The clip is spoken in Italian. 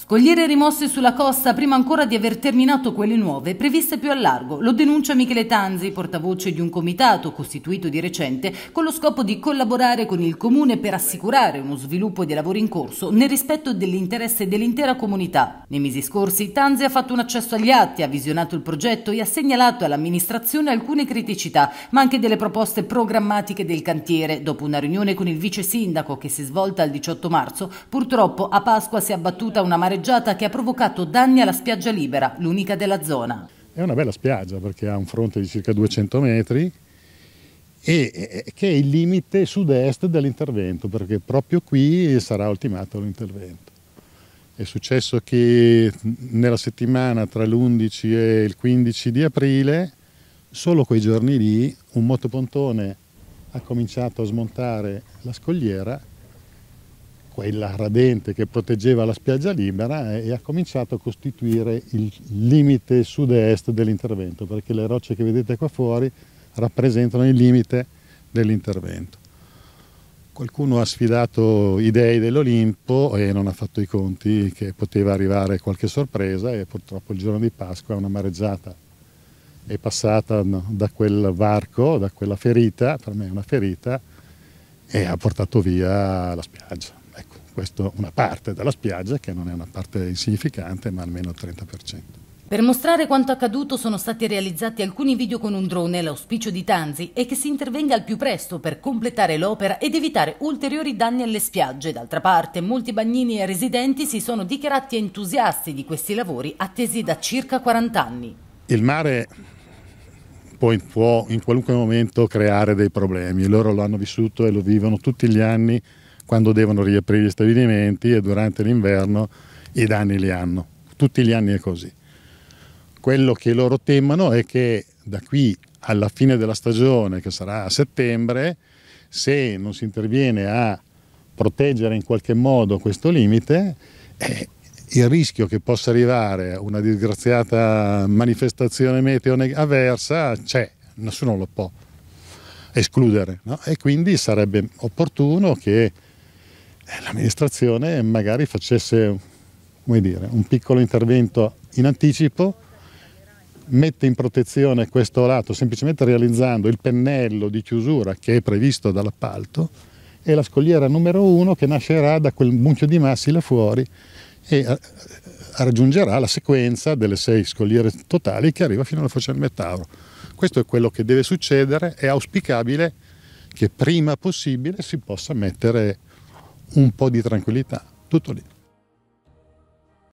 Scogliere rimosse sulla costa prima ancora di aver terminato quelle nuove previste più a largo, lo denuncia Michele Tanzi, portavoce di un comitato costituito di recente con lo scopo di collaborare con il comune per assicurare uno sviluppo dei lavori in corso nel rispetto dell'interesse dell'intera comunità. Nei mesi scorsi Tanzi ha fatto un accesso agli atti, ha visionato il progetto e ha segnalato all'amministrazione alcune criticità, ma anche delle proposte programmatiche del cantiere. Dopo una riunione con il vice sindaco che si è svolta il 18 marzo, purtroppo a Pasqua si è abbattuta una mareggiata che ha provocato danni alla spiaggia libera, l'unica della zona. È una bella spiaggia perché ha un fronte di circa 200 metri e che è il limite sud-est dell'intervento perché proprio qui sarà ultimato l'intervento. È successo che nella settimana tra l'11 e il 15 di aprile, solo quei giorni lì, un motopontone ha cominciato a smontare la scogliera quella radente che proteggeva la spiaggia libera e ha cominciato a costituire il limite sud-est dell'intervento, perché le rocce che vedete qua fuori rappresentano il limite dell'intervento. Qualcuno ha sfidato i dei dell'Olimpo e non ha fatto i conti che poteva arrivare qualche sorpresa e purtroppo il giorno di Pasqua una mareggiata è passata da quel varco, da quella ferita, per me è una ferita, e ha portato via la spiaggia questo, una parte della spiaggia, che non è una parte insignificante, ma almeno il 30%. Per mostrare quanto accaduto sono stati realizzati alcuni video con un drone. L'auspicio di Tanzi è che si intervenga al più presto per completare l'opera ed evitare ulteriori danni alle spiagge. D'altra parte, molti bagnini e residenti si sono dichiarati entusiasti di questi lavori attesi da circa 40 anni. Il mare poi può in qualunque momento creare dei problemi. Loro lo hanno vissuto e lo vivono tutti gli anni quando devono riaprire gli stabilimenti e durante l'inverno i danni li hanno. Tutti gli anni è così. Quello che loro temono è che da qui alla fine della stagione, che sarà a settembre, se non si interviene a proteggere in qualche modo questo limite, eh, il rischio che possa arrivare una disgraziata manifestazione meteo avversa c'è, nessuno lo può escludere no? e quindi sarebbe opportuno che eh, l'amministrazione magari facesse dire, un piccolo intervento in anticipo, mette in protezione questo lato semplicemente realizzando il pennello di chiusura che è previsto dall'appalto e la scogliera numero uno che nascerà da quel mucchio di massi là fuori e eh, raggiungerà la sequenza delle sei scogliere totali che arriva fino alla foce del Metauro. Questo è quello che deve succedere, è auspicabile che prima possibile si possa mettere un po' di tranquillità, tutto lì.